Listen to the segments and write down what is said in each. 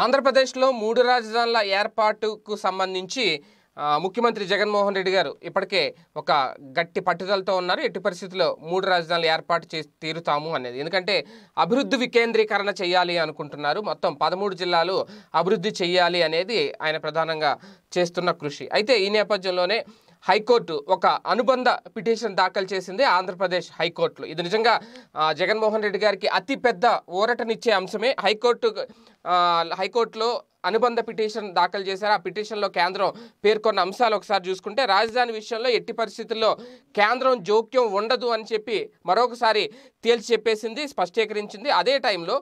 ఆంధ్రప్రదేశ్లో మూడు రాజధానుల ఏర్పాటుకు సంబంధించి ముఖ్యమంత్రి జగన్మోహన్ రెడ్డి గారు ఇప్పటికే ఒక గట్టి పట్టుదలతో ఉన్నారు ఎట్టి పరిస్థితుల్లో మూడు రాజధానులు ఏర్పాటు చేసి తీరుతాము అనేది ఎందుకంటే అభివృద్ధి వికేంద్రీకరణ చేయాలి అనుకుంటున్నారు మొత్తం పదమూడు జిల్లాలు అభివృద్ధి చేయాలి అనేది ఆయన ప్రధానంగా చేస్తున్న కృషి అయితే ఈ నేపథ్యంలోనే హైకోర్టు ఒక అనుబంధ పిటిషన్ దాఖలు చేసింది ఆంధ్రప్రదేశ్ హైకోర్టులో ఇది నిజంగా జగన్మోహన్ రెడ్డి గారికి అతిపెద్ద ఊరటనిచ్చే అంశమే హైకోర్టు హైకోర్టులో అనుబంధ పిటిషన్ దాఖలు చేశారు ఆ పిటిషన్లో కేంద్రం పేర్కొన్న అంశాలు ఒకసారి చూసుకుంటే రాజధాని విషయంలో ఎట్టి పరిస్థితుల్లో కేంద్రం జోక్యం ఉండదు అని చెప్పి మరొకసారి తేల్చి చెప్పేసింది స్పష్టీకరించింది అదే టైంలో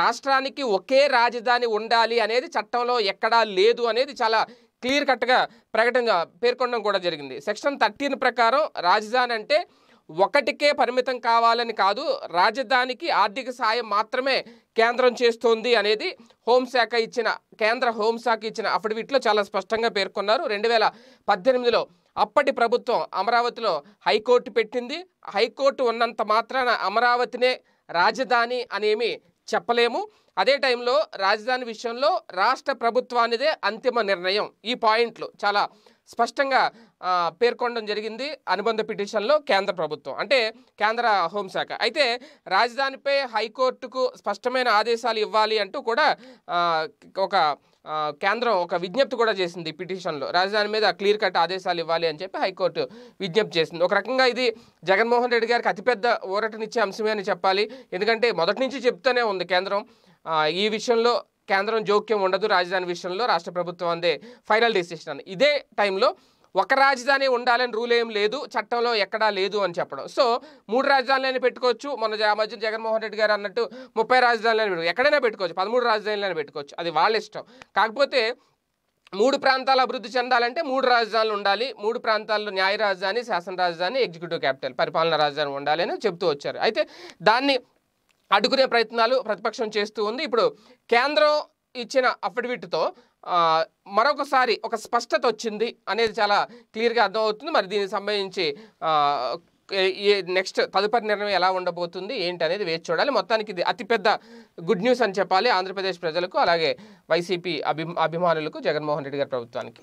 రాష్ట్రానికి ఒకే రాజధాని ఉండాలి అనేది చట్టంలో ఎక్కడా లేదు అనేది చాలా క్లియర్ కట్గా ప్రకటన పేర్కొనడం కూడా జరిగింది సెక్షన్ థర్టీన్ ప్రకారం రాజధాని అంటే ఒకటికే పరిమితం కావాలని కాదు రాజధానికి ఆర్థిక సాయం మాత్రమే కేంద్రం చేస్తోంది అనేది హోంశాఖ ఇచ్చిన కేంద్ర హోంశాఖ ఇచ్చిన అఫిడవిట్లో చాలా స్పష్టంగా పేర్కొన్నారు రెండు వేల పద్దెనిమిదిలో అప్పటి ప్రభుత్వం అమరావతిలో హైకోర్టు పెట్టింది హైకోర్టు ఉన్నంత మాత్రాన అమరావతినే రాజధాని అనేమి చెప్పలేము అదే టైంలో రాజధాని విషయంలో రాష్ట్ర ప్రభుత్వానిదే అంతిమ నిర్ణయం ఈ పాయింట్లు చాలా స్పష్టంగా పేర్కొనడం జరిగింది అనుబంధ పిటిషన్లో కేంద్ర ప్రభుత్వం అంటే కేంద్ర హోంశాఖ అయితే రాజధానిపై హైకోర్టుకు స్పష్టమైన ఆదేశాలు ఇవ్వాలి అంటూ కూడా ఒక కేంద్రం ఒక విజ్ఞప్తి కూడా చేసింది పిటిషన్లో రాజధాని మీద క్లియర్ కట్ ఆదేశాలు ఇవ్వాలి అని చెప్పి హైకోర్టు విజ్ఞప్తి చేసింది ఒక రకంగా ఇది జగన్మోహన్ రెడ్డి గారికి అతిపెద్ద ఊరటనిచ్చే అంశమే అని చెప్పాలి ఎందుకంటే మొదటి నుంచి చెప్తూనే ఉంది కేంద్రం ఈ విషయంలో కేంద్రం జోక్యం ఉండదు రాజధాని విషయంలో రాష్ట్ర ప్రభుత్వం అందే ఫైనల్ డిసిషన్ అని ఇదే టైంలో ఒక రాజధాని ఉండాలని రూల్ ఏం లేదు చట్టంలో ఎక్కడా లేదు అని చెప్పడం సో మూడు రాజధానులైనా పెట్టుకోవచ్చు మన మధ్య జగన్మోహన్ రెడ్డి గారు అన్నట్టు ముప్పై రాజధానులైనా పెట్టుకో ఎక్కడైనా పెట్టుకోవచ్చు పదమూడు రాజధానులైనా పెట్టుకోవచ్చు అది వాళ్ళ ఇష్టం కాకపోతే మూడు ప్రాంతాలు అభివృద్ధి చెందాలంటే మూడు రాజధానులు ఉండాలి మూడు ప్రాంతాల్లో న్యాయ రాజధాని శాసన రాజధాని ఎగ్జిక్యూటివ్ క్యాపిటల్ పరిపాలన రాజధాని ఉండాలి అని చెప్తూ వచ్చారు అయితే దాన్ని అడ్డుకునే ప్రయత్నాలు ప్రతిపక్షం చేస్తూ ఉంది ఇప్పుడు కేంద్రం ఇచ్చిన అఫిడవిట్తో మరొకసారి ఒక స్పష్టత వచ్చింది అనేది చాలా క్లియర్గా అర్థమవుతుంది మరి దీనికి సంబంధించి నెక్స్ట్ తదుపరి నిర్ణయం ఎలా ఉండబోతుంది ఏంటి అనేది వేచి చూడాలి మొత్తానికి ఇది అతిపెద్ద గుడ్ న్యూస్ అని చెప్పాలి ఆంధ్రప్రదేశ్ ప్రజలకు అలాగే వైసీపీ అభి అభిమానులకు జగన్మోహన్ రెడ్డి గారి ప్రభుత్వానికి